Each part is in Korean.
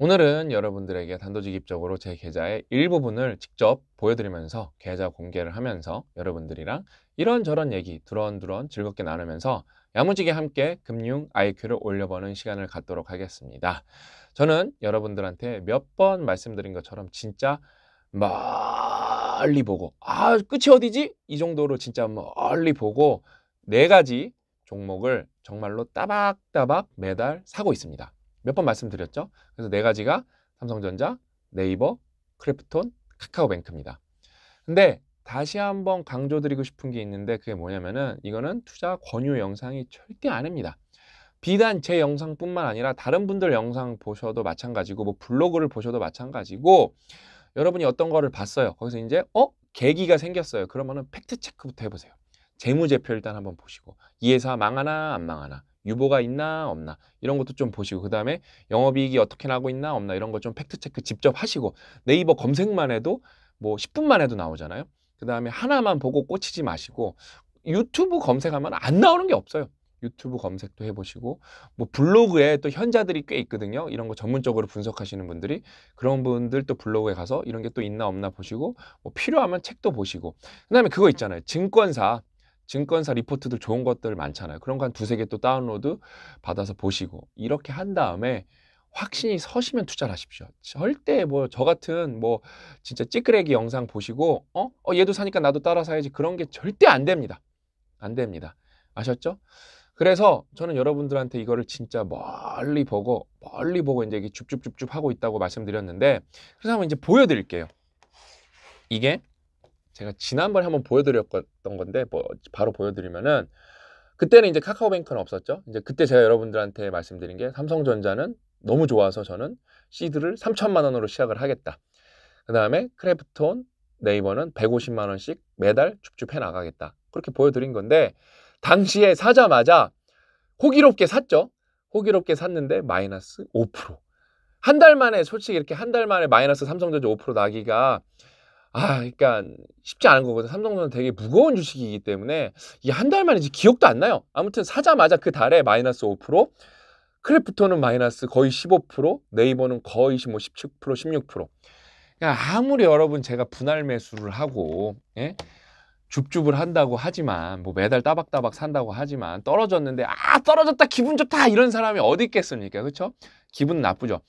오늘은 여러분들에게 단도직입적으로 제 계좌의 일부분을 직접 보여드리면서 계좌 공개를 하면서 여러분들이랑 이런저런 얘기 두런두런 즐겁게 나누면서 야무지게 함께 금융 IQ를 올려보는 시간을 갖도록 하겠습니다. 저는 여러분들한테 몇 번 말씀드린 것처럼 진짜 멀리 보고 아 끝이 어디지? 이 정도로 진짜 멀리 보고 네 가지 종목을 정말로 따박따박 매달 사고 있습니다. 몇번 말씀드렸죠. 그래서 네 가지가 삼성전자, 네이버, 크래프톤, 카카오뱅크입니다. 근데 다시 한번 강조드리고 싶은 게 있는데 그게 뭐냐면은 이거는 투자 권유 영상이 절대 아닙니다. 비단 제 영상뿐만 아니라 다른 분들 영상 보셔도 마찬가지고 뭐 블로그를 보셔도 마찬가지고 여러분이 어떤 거를 봤어요. 거기서 이제 어 계기가 생겼어요. 그러면은 팩트 체크부터 해보세요. 재무제표 일단 한번 보시고 이 회사 망하나 안 망하나 유보가 있나 없나 이런 것도 좀 보시고 그 다음에 영업이익이 어떻게 나고 있나 없나 이런 것좀 팩트체크 직접 하시고 네이버 검색만 해도 뭐 10분만 해도 나오잖아요 그 다음에 하나만 보고 꽂히지 마시고 유튜브 검색하면 안 나오는 게 없어요 유튜브 검색도 해보시고 뭐 블로그에 또 현자들이 꽤 있거든요 이런 거 전문적으로 분석하시는 분들이 그런 분들 또 블로그에 가서 이런 게 또 있나 없나 보시고 뭐 필요하면 책도 보시고 그 다음에 그거 있잖아요 증권사 증권사 리포트들 좋은 것들 많잖아요. 그런 거 한 두세 개 또 다운로드 받아서 보시고 이렇게 한 다음에 확신이 서시면 투자를 하십시오. 절대 뭐 저 같은 뭐 진짜 찌끄레기 영상 보시고 어? 어 얘도 사니까 나도 따라 사야지 그런 게 절대 안 됩니다. 안 됩니다. 아셨죠? 그래서 저는 여러분들한테 이거를 진짜 멀리 보고 멀리 보고 이제 이게 줍줍줍줍 하고 있다고 말씀드렸는데 그래서 한번 이제 보여드릴게요. 이게 제가 지난번에 한번 보여드렸던 건데 뭐 바로 보여드리면은 그때는 이제 카카오뱅크는 없었죠. 이제 그때 제가 여러분들한테 말씀드린 게 삼성전자는 너무 좋아서 저는 시드를 3천만 원으로 시작을 하겠다. 그 다음에 크래프톤 네이버는 150만 원씩 매달 쭉쭉 해 나가겠다. 그렇게 보여드린 건데 당시에 사자마자 호기롭게 샀죠. 호기롭게 샀는데 마이너스 5%. 한 달 만에 솔직히 이렇게 한 달 만에 마이너스 삼성전자 5% 나기가 아, 그러니까 쉽지 않은 거거든. 삼성전자 되게 무거운 주식이기 때문에 이게 한 달만이지 기억도 안 나요. 아무튼 사자마자 그 달에 마이너스 5%, 크래프톤는 마이너스 거의 15%, 네이버는 거의 뭐 17%, 16%. 그러니까 아무리 여러분 제가 분할 매수를 하고 예? 줍줍을 한다고 하지만 뭐 매달 따박따박 산다고 하지만 떨어졌는데 아 떨어졌다 기분 좋다 이런 사람이 어디 있겠습니까 그렇죠 기분 나쁘죠.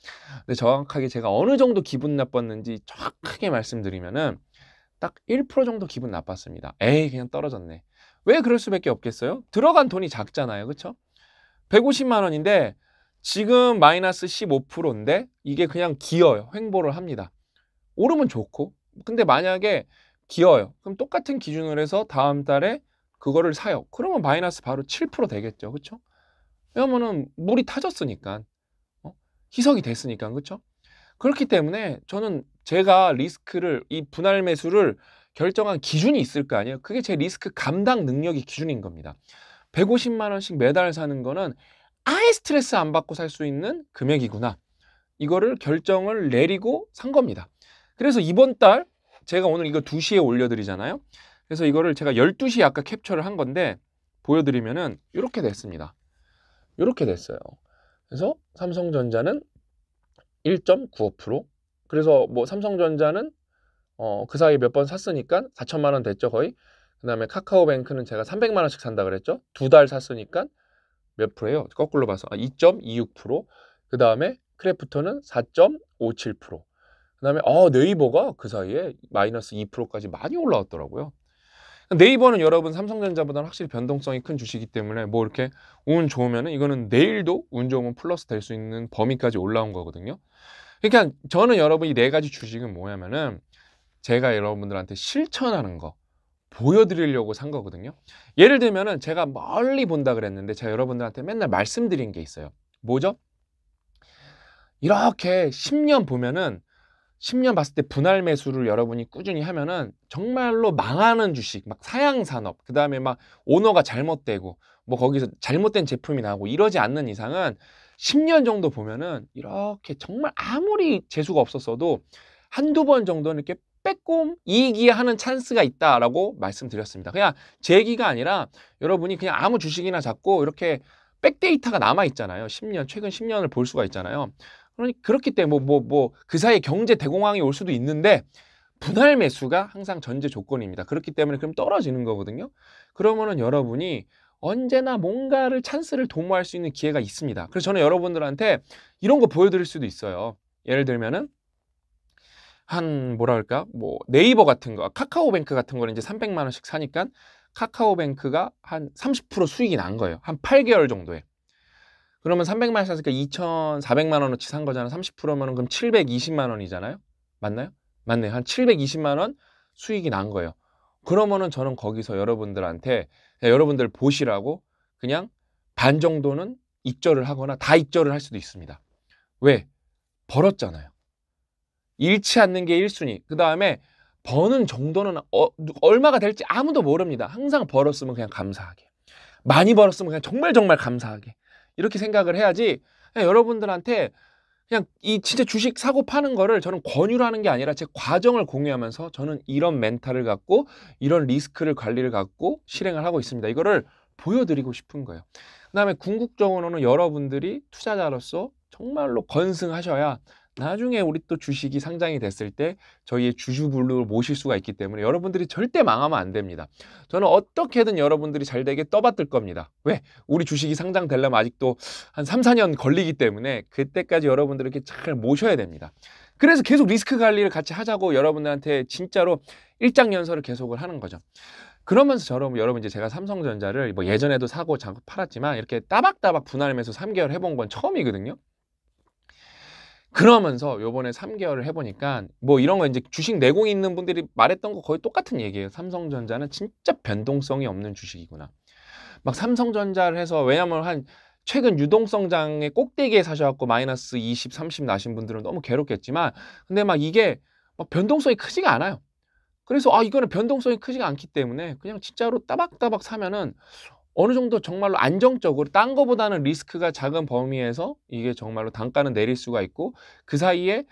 근데 정확하게 제가 어느 정도 기분 나빴는지 정확하게 말씀드리면은 딱 1% 정도 기분 나빴습니다. 에이 그냥 떨어졌네. 왜 그럴 수밖에 없겠어요? 들어간 돈이 작잖아요. 그렇죠? 150만 원인데 지금 마이너스 15%인데 이게 그냥 기어요. 횡보를 합니다. 오르면 좋고 근데 만약에 기어요. 그럼 똑같은 기준을 해서 다음 달에 그거를 사요. 그러면 마이너스 바로 7% 되겠죠. 그렇죠? 왜냐면은 물이 타졌으니까. 희석이 됐으니까 그렇죠? 그렇기 때문에 저는 제가 리스크를 이 분할 매수를 결정한 기준이 있을 거 아니에요. 그게 제 리스크 감당 능력이 기준인 겁니다. 150만 원씩 매달 사는 거는 아예 스트레스 안 받고 살 수 있는 금액이구나. 이거를 결정을 내리고 산 겁니다. 그래서 이번 달 제가 오늘 이거 2시에 올려드리잖아요. 그래서 이거를 제가 12시에 아까 캡처를 한 건데 보여드리면은 이렇게 됐습니다. 이렇게 됐어요. 그래서 삼성전자는 1.95% 그래서 뭐 삼성전자는 어, 그 사이 에몇 번 샀으니까 4천만 원 됐죠 거의 그 다음에 카카오뱅크는 제가 300만 원씩 산다 그랬죠 두 달 샀으니까 몇 프로예요 거꾸로 봐서 아, 2.26%그 다음에 크래프터는 4.57%그 다음에 어, 아, 네이버가 그 사이에 마이너스 2%까지 많이 올라왔더라고요 네이버는 여러분 삼성전자보다는 확실히 변동성이 큰 주식이기 때문에 뭐 이렇게 운좋으면 이거는 내일도 운 좋으면 플러스 될 수 있는 범위까지 올라온 거거든요. 그러니까 저는 여러분 이 네 가지 주식은 뭐냐면은 제가 여러분들한테 실천하는 거 보여드리려고 산 거거든요. 예를 들면은 제가 멀리 본다 그랬는데 제가 여러분들한테 맨날 말씀드린 게 있어요. 뭐죠? 이렇게 10년 보면은 10년 봤을 때 분할 매수를 여러분이 꾸준히 하면은 정말로 망하는 주식, 막 사양 산업, 그 다음에 막 오너가 잘못되고 뭐 거기서 잘못된 제품이 나오고 이러지 않는 이상은 10년 정도 보면은 이렇게 정말 아무리 재수가 없었어도 한두 번 정도는 이렇게 빼꼼 이익이 하는 찬스가 있다라고 말씀드렸습니다. 그냥 제기가 아니라 여러분이 그냥 아무 주식이나 잡고 이렇게 백데이터가 남아 있잖아요. 10년 최근 10년을 볼 수가 있잖아요. 그렇기 때문에 뭐뭐그 뭐 사이에 경제 대공황이 올 수도 있는데 분할 매수가 항상 전제 조건입니다. 그렇기 때문에 그럼 떨어지는 거거든요. 그러면은 여러분이 언제나 뭔가를 찬스를 도모할 수 있는 기회가 있습니다. 그래서 저는 여러분들한테 이런 거 보여드릴 수도 있어요. 예를 들면은 한뭐랄까뭐 네이버 같은 거 카카오뱅크 같은 거는 이제 300만 원씩 사니까 카카오뱅크가 한 30% 수익이 난 거예요. 한 8개월 정도에. 그러면 300만 원 샀으니까 2,400만 원어치 산 거잖아. 요 30%면 그럼 720만 원이잖아요. 맞나요? 맞네. 요한 720만 원 수익이 난 거예요. 그러면은 저는 거기서 여러분들한테 여러분들 보시라고 그냥 반 정도는 입절을 하거나 다 입절을 할 수도 있습니다. 왜? 벌었잖아요. 잃지 않는 게 1순위. 그 다음에 버는 정도는 어, 얼마가 될지 아무도 모릅니다. 항상 벌었으면 그냥 감사하게. 많이 벌었으면 그냥 정말 정말 감사하게. 이렇게 생각을 해야지 여러분들한테 그냥 이 진짜 주식 사고 파는 거를 저는 권유를 하는 게 아니라 제 과정을 공유하면서 저는 이런 멘탈을 갖고 이런 리스크를 관리를 갖고 실행을 하고 있습니다. 이거를 보여드리고 싶은 거예요. 그 다음에 궁극적으로는 여러분들이 투자자로서 정말로 건승하셔야 나중에 우리 또 주식이 상장이 됐을 때 저희의 주주블루를 모실 수가 있기 때문에 여러분들이 절대 망하면 안 됩니다. 저는 어떻게든 여러분들이 잘 되게 떠받들 겁니다. 왜? 우리 주식이 상장되려면 아직도 한 3, 4년 걸리기 때문에 그때까지 여러분들 이렇게 잘 모셔야 됩니다. 그래서 계속 리스크 관리를 같이 하자고 여러분들한테 진짜로 일장연설을 계속을 하는 거죠. 그러면서 저럼 여러분 이제 제가 삼성전자를 뭐 예전에도 사고 팔았지만 이렇게 따박따박 분할하면서 3개월 해본 건 처음이거든요. 그러면서 요번에 3개월을 해보니까 뭐 이런 거 이제 주식 내공 있는 분들이 말했던 거 거의 똑같은 얘기예요. 삼성전자는 진짜 변동성이 없는 주식이구나. 막 삼성전자를 해서 왜냐면 한 최근 유동성장의 꼭대기에 사셔갖고 마이너스 20, 30 나신 분들은 너무 괴롭겠지만 근데 막 이게 막 변동성이 크지가 않아요. 그래서 아 이거는 변동성이 크지가 않기 때문에 그냥 진짜로 따박따박 사면은 어느 정도 정말로 안정적으로 딴 거보다는 리스크가 작은 범위에서 이게 정말로 단가는 내릴 수가 있고 그 사이에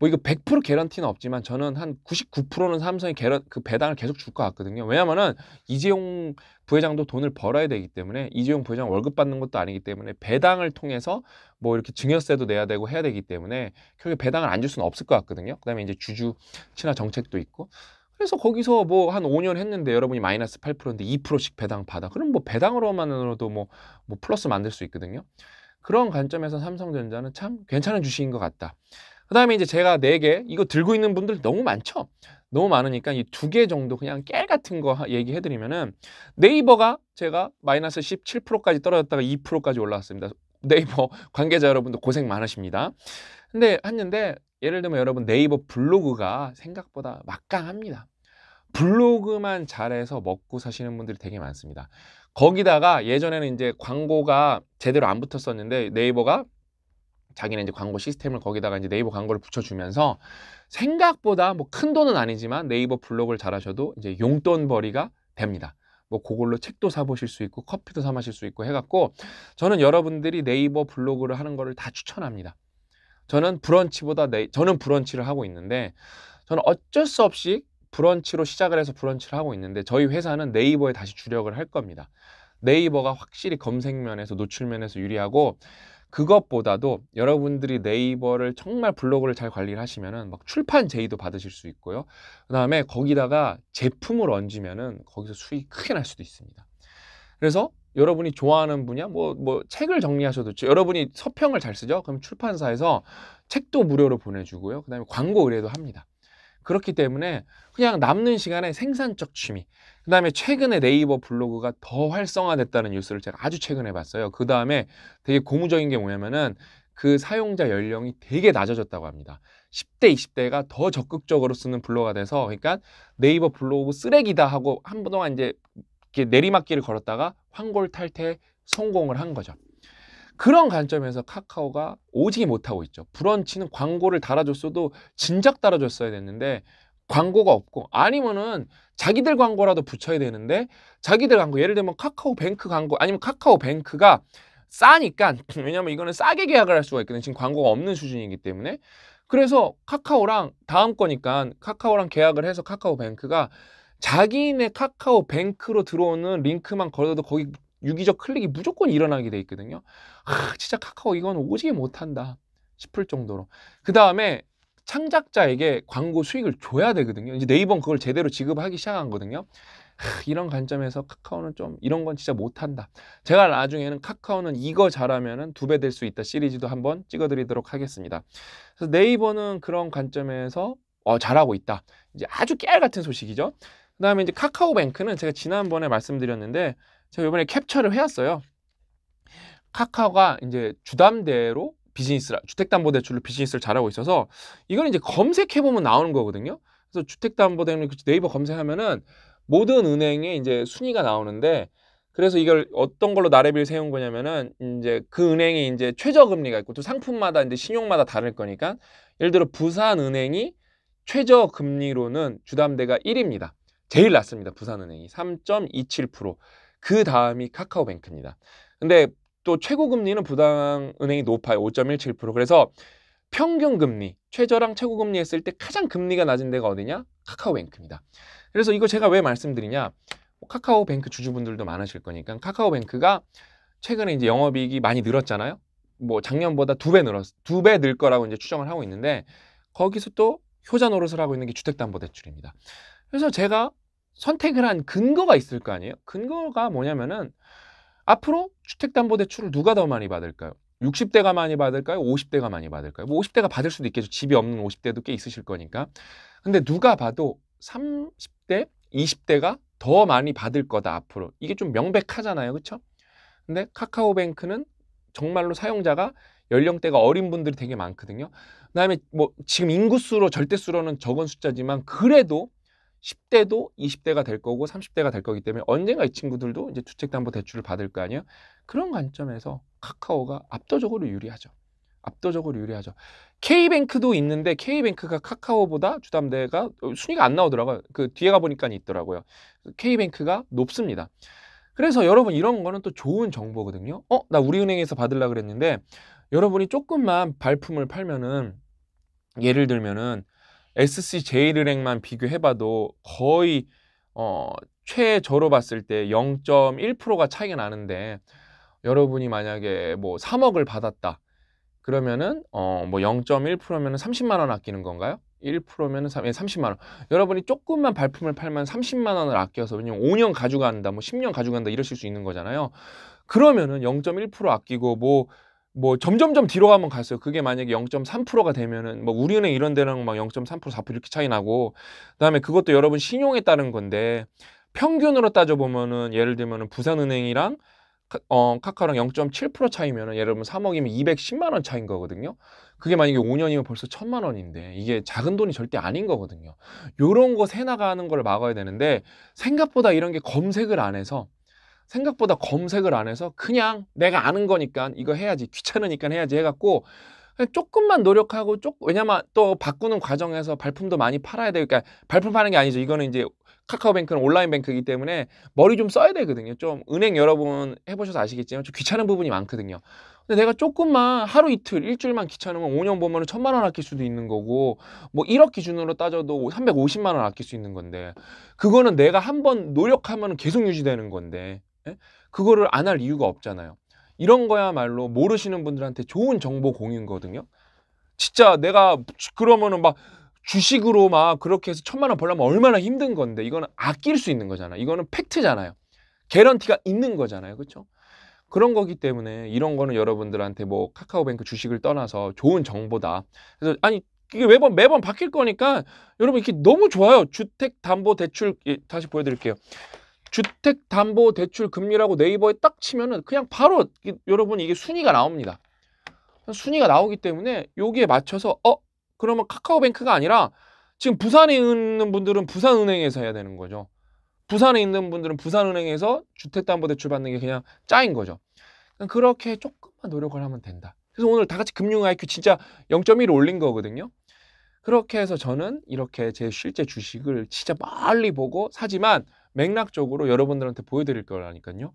뭐 이거 100% 개런티는 없지만 저는 한 99%는 삼성이 개런 그 배당을 계속 줄 것 같거든요. 왜냐면은 이재용 부회장도 돈을 벌어야 되기 때문에 이재용 부회장 월급 받는 것도 아니기 때문에 배당을 통해서 뭐 이렇게 증여세도 내야 되고 해야 되기 때문에 결국에 배당을 안 줄 수는 없을 것 같거든요. 그다음에 이제 주주 친화 정책도 있고 그래서 거기서 뭐 한 5년 했는데 여러분이 마이너스 8%인데 2%씩 배당 받아. 그럼 뭐 배당으로만으로도 뭐, 뭐 플러스 만들 수 있거든요. 그런 관점에서 삼성전자는 참 괜찮은 주식인 것 같다. 그 다음에 이제 제가 4개 이거 들고 있는 분들 너무 많죠? 너무 많으니까 이 두 개 정도 그냥 깰 같은 거 얘기해드리면은 네이버가 제가 마이너스 17%까지 떨어졌다가 2%까지 올라왔습니다. 네이버 관계자 여러분도 고생 많으십니다. 근데 했는데 예를 들면 여러분 네이버 블로그가 생각보다 막강합니다. 블로그만 잘해서 먹고 사시는 분들이 되게 많습니다. 거기다가 예전에는 이제 광고가 제대로 안 붙었었는데 네이버가 자기는 이제 광고 시스템을 거기다가 이제 네이버 광고를 붙여주면서 생각보다 뭐 큰 돈은 아니지만 네이버 블로그를 잘하셔도 이제 용돈벌이가 됩니다. 뭐 그걸로 책도 사보실 수 있고 커피도 사 마실 수 있고 해갖고 저는 여러분들이 네이버 블로그를 하는 거를 다 추천합니다. 저는 브런치보다 내, 저는 브런치를 하고 있는데 저는 어쩔 수 없이 브런치로 시작을 해서 브런치를 하고 있는데 저희 회사는 네이버에 다시 주력을 할 겁니다. 네이버가 확실히 검색 면에서 노출 면에서 유리하고 그것보다도 여러분들이 네이버를 정말 블로그를 잘 관리를 하시면은 막 출판 제의도 받으실 수 있고요. 그다음에 거기다가 제품을 얹으면은 거기서 수익 크게 날 수도 있습니다. 그래서 여러분이 좋아하는 분야 뭐뭐 뭐 책을 정리하셔도 좋죠. 여러분이 서평을 잘 쓰죠. 그럼 출판사에서 책도 무료로 보내주고요. 그다음에 광고 의뢰도 합니다. 그렇기 때문에 그냥 남는 시간에 생산적 취미. 그다음에 최근에 네이버 블로그가 더 활성화됐다는 뉴스를 제가 아주 최근에 봤어요. 그다음에 되게 고무적인 게 뭐냐면은 그 사용자 연령이 되게 낮아졌다고 합니다. 10대, 20대가 더 적극적으로 쓰는 블로그가 돼서 그러니까 네이버 블로그 쓰레기다 하고 한동안 이제 내리막길을 걸었다가 환골탈태 성공을 한 거죠. 그런 관점에서 카카오가 오지 못하고 있죠. 브런치는 광고를 달아줬어도 진작 달아줬어야 됐는데 광고가 없고 아니면은 자기들 광고라도 붙여야 되는데 자기들 광고 예를 들면 카카오뱅크 광고 아니면 카카오뱅크가 싸니까 왜냐면 이거는 싸게 계약을 할 수가 있거든요. 지금 광고가 없는 수준이기 때문에 그래서 카카오랑 다음 거니까 카카오랑 계약을 해서 카카오뱅크가 자기네 카카오 뱅크로 들어오는 링크만 걸어도 거기 유기적 클릭이 무조건 일어나게 돼 있거든요. 아, 진짜 카카오 이건 오지게 못한다 싶을 정도로. 그 다음에 창작자에게 광고 수익을 줘야 되거든요. 이제 네이버는 그걸 제대로 지급하기 시작한 거거든요. 하, 아, 이런 관점에서 카카오는 좀 이런 건 진짜 못한다. 제가 나중에는 카카오는 이거 잘하면 두 배 될 수 있다 시리즈도 한번 찍어드리도록 하겠습니다. 그래서 네이버는 그런 관점에서 어, 잘하고 있다. 이제 아주 깨알 같은 소식이죠. 다음에 이제 카카오뱅크는 제가 지난번에 말씀드렸는데 제가 이번에 캡처를 해왔어요. 카카오가 이제 주담대로 비즈니스 주택담보대출로 비즈니스를 잘하고 있어서 이걸 이제 검색해 보면 나오는 거거든요. 그래서 주택담보대출 네이버 검색하면은 모든 은행에 이제 순위가 나오는데 그래서 이걸 어떤 걸로 나래비를 세운 거냐면은 이제 그 은행이 이제 최저금리가 있고 또 상품마다 이제 신용마다 다를 거니까 예를 들어 부산은행이 최저금리로는 주담대가 1입니다. 제일 낮습니다. 부산은행이 3.27%그 다음이 카카오뱅크입니다. 근데 또 최고 금리는 부산은행이 높아요. 5.17% 그래서 평균 금리, 최저랑 최고 금리 했을 때 가장 금리가 낮은 데가 어디냐? 카카오뱅크입니다. 그래서 이거 제가 왜 말씀드리냐? 뭐 카카오뱅크 주주분들도 많으실 거니까 카카오뱅크가 최근에 이제 영업이익이 많이 늘었잖아요. 뭐 작년보다 두 배 늘었, 두배 늘 거라고 이제 추정을 하고 있는데 거기서 또 효자 노릇을 하고 있는 게 주택담보대출입니다. 그래서 제가 선택을 한 근거가 있을 거 아니에요? 근거가 뭐냐면은 앞으로 주택담보대출을 누가 더 많이 받을까요? 60대가 많이 받을까요? 50대가 많이 받을까요? 뭐 50대가 받을 수도 있겠죠. 집이 없는 50대도 꽤 있으실 거니까. 근데 누가 봐도 30대, 20대가 더 많이 받을 거다 앞으로. 이게 좀 명백하잖아요. 그렇죠? 근데 카카오뱅크는 정말로 사용자가 연령대가 어린 분들이 되게 많거든요. 그다음에 뭐 지금 인구수로 절대수로는 적은 숫자지만 그래도 10대도 20대가 될 거고 30대가 될 거기 때문에 언젠가 이 친구들도 이제 주택담보 대출을 받을 거 아니에요. 그런 관점에서 카카오가 압도적으로 유리하죠. 압도적으로 유리하죠. K뱅크도 있는데 K뱅크가 카카오보다 주담대가 어, 순위가 안 나오더라고요. 그 뒤에 가 보니까 있더라고요. K뱅크가 높습니다. 그래서 여러분 이런 거는 또 좋은 정보거든요. 어, 나 우리은행에서 받으려 고 그랬는데 여러분이 조금만 발품을 팔면은 예를 들면은 SC제일은행만 비교해봐도 거의 어, 최저로 봤을 때 0.1%가 차이가 나는데 여러분이 만약에 뭐 3억을 받았다 그러면은 어뭐 0.1%면은 30만 원 아끼는 건가요? 1%면은 3, 0만 원. 여러분이 조금만 발품을 팔면 30만 원을 아껴서 왜냐면 5년 가져간다, 뭐 10년 가져간다 이러실 수 있는 거잖아요. 그러면은 0.1% 아끼고 뭐뭐 점점점 뒤로 가면 갔어요. 그게 만약에 0.3%가 되면은 뭐 우리은행 이런 데랑 막 0.3% 4% 이렇게 차이 나고 그다음에 그것도 여러분 신용에 따른 건데 평균으로 따져 보면은 예를 들면은 부산은행이랑 어, 카카오랑 0.7% 차이면은 예를 들면 3억이면 210만 원 차인 거거든요. 그게 만약에 5년이면 벌써 1 0만 원인데 이게 작은 돈이 절대 아닌 거거든요. 요런 거세 나가는 걸 막아야 되는데 생각보다 이런 게 검색을 안 해서 생각보다 검색을 안 해서 그냥 내가 아는 거니까 이거 해야지 귀찮으니까 해야지 해갖고 조금만 노력하고 조금 왜냐면 또 바꾸는 과정에서 발품도 많이 팔아야 되니까 그러니까 발품 파는 게 아니죠 이거는 이제 카카오뱅크는 온라인 뱅크이기 때문에 머리 좀 써야 되거든요 좀 은행 여러분 해보셔서 아시겠지만 좀 귀찮은 부분이 많거든요 근데 내가 조금만 하루 이틀 일주일만 귀찮으면 5년 보면은 천만 원 아낄 수도 있는 거고 뭐 1억 기준으로 따져도 350만 원 아낄 수 있는 건데 그거는 내가 한번 노력하면 계속 유지되는 건데 예? 그거를 안 할 이유가 없잖아요. 이런 거야말로 모르시는 분들한테 좋은 정보 공유거든요. 진짜 내가 그러면은 막 주식으로 막 그렇게 해서 천만 원 벌려면 얼마나 힘든 건데 이거는 아낄 수 있는 거잖아. 이거는 팩트잖아요. 개런티가 있는 거잖아요. 그렇죠? 그런 거기 때문에 이런 거는 여러분들한테 뭐 카카오뱅크 주식을 떠나서 좋은 정보다. 그래서 아니 이게 매번 매번 바뀔 거니까 여러분 이렇게 너무 좋아요. 주택 담보 대출 예, 다시 보여드릴게요. 주택담보대출 금리라고 네이버에 딱 치면은 그냥 바로 여러분 이게 순위가 나옵니다. 순위가 나오기 때문에 여기에 맞춰서 어 그러면 카카오뱅크가 아니라 지금 부산에 있는 분들은 부산은행에서 해야 되는 거죠. 부산에 있는 분들은 부산은행에서 주택담보대출 받는 게 그냥 짜인 거죠. 그렇게 조금만 노력을 하면 된다. 그래서 오늘 다 같이 금융 IQ 진짜 0.1 올린 거거든요. 그렇게 해서 저는 이렇게 제 실제 주식을 진짜 빨리 보고 사지만 맥락적으로 여러분들한테 보여드릴 거라니까요.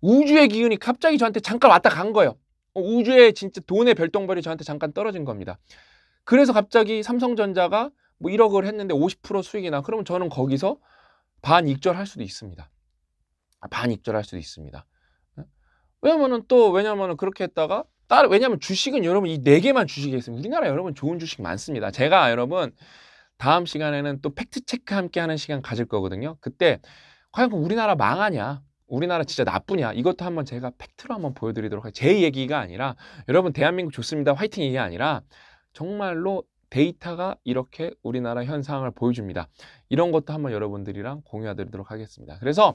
우주의 기운이 갑자기 저한테 잠깐 왔다 간 거예요. 어, 우주의 진짜 돈의 별똥별이 저한테 잠깐 떨어진 겁니다. 그래서 갑자기 삼성전자가 뭐 1억을 했는데 50% 수익이나 그러면 저는 거기서 반 익절할 수도 있습니다. 아, 반 익절할 수도 있습니다. 왜냐면은 또 왜냐면은 그렇게 했다가 따로 왜냐면 주식은 여러분 이 네 개만 주식이 있습니다. 우리나라 여러분 좋은 주식 많습니다. 제가 여러분 다음 시간에는 또 팩트체크 함께 하는 시간 가질 거거든요. 그때 과연 우리나라 망하냐? 우리나라 진짜 나쁘냐? 이것도 한번 제가 팩트로 한번 보여드리도록 할게요. 제 얘기가 아니라 여러분 대한민국 좋습니다. 화이팅 이게 아니라 정말로 데이터가 이렇게 우리나라 현상을 보여줍니다. 이런 것도 한번 여러분들이랑 공유해드리도록 하겠습니다. 그래서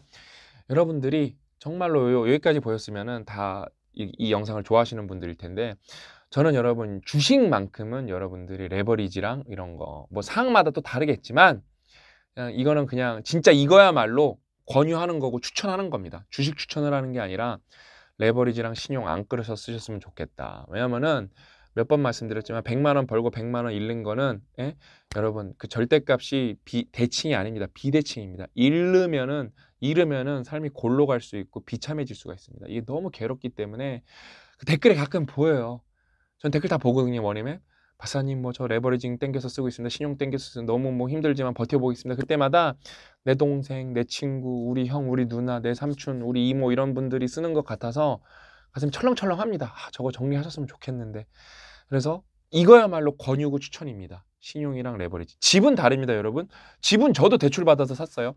여러분들이 정말로 여기까지 보였으면 다 이, 이 영상을 좋아하시는 분들일 텐데 저는 여러분 주식만큼은 여러분들이 레버리지랑 이런 거 뭐 상황마다 또 다르겠지만 그냥 이거는 그냥 진짜 이거야말로 권유하는 거고 추천하는 겁니다. 주식 추천을 하는 게 아니라 레버리지랑 신용 안 끌어서 쓰셨으면 좋겠다. 왜냐면은 몇 번 말씀드렸지만 100만 원 벌고 100만 원 잃는 거는 에? 예? 여러분 그 절대값이 비, 대칭이 아닙니다. 비대칭입니다. 잃으면은 잃으면은 삶이 골로 갈 수 있고 비참해질 수가 있습니다. 이게 너무 괴롭기 때문에 그 댓글에 가끔 보여요. 전 댓글 다 보거든요 원임에 박사님 뭐 저 레버리징 땡겨서 쓰고 있습니다 신용 땡겨서 쓰고 너무 뭐 힘들지만 버텨보겠습니다 그때마다 내 동생 내 친구 우리 형 우리 누나 내 삼촌 우리 이모 이런 분들이 쓰는 것 같아서 가슴 철렁철렁합니다 아, 저거 정리하셨으면 좋겠는데 그래서 이거야말로 권유구 추천입니다 신용이랑 레버리지 집은 다릅니다 여러분 집은 저도 대출받아서 샀어요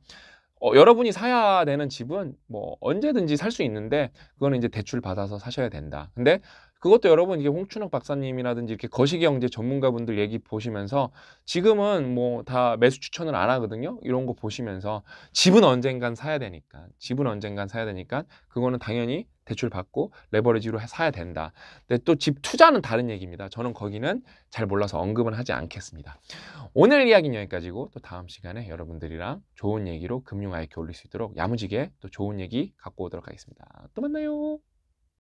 어, 여러분이 사야 되는 집은 뭐 언제든지 살 수 있는데 그거는 이제 대출 받아서 사셔야 된다. 근데 그것도 여러분 이게 홍춘혁 박사님이라든지 이렇게 거시경제 전문가분들 얘기 보시면서 지금은 뭐 다 매수 추천을 안 하거든요. 이런 거 보시면서 집은 언젠간 사야 되니까 집은 언젠간 사야 되니까 그거는 당연히 대출 받고 레버리지로 사야 된다. 근데 또 집 투자는 다른 얘기입니다. 저는 거기는 잘 몰라서 언급은 하지 않겠습니다. 오늘 이야기는 여기까지고 또 다음 시간에 여러분들이랑 좋은 얘기로 금융 IQ 올릴 수 있도록 야무지게 또 좋은 얘기 갖고 오도록 하겠습니다. 또 만나요.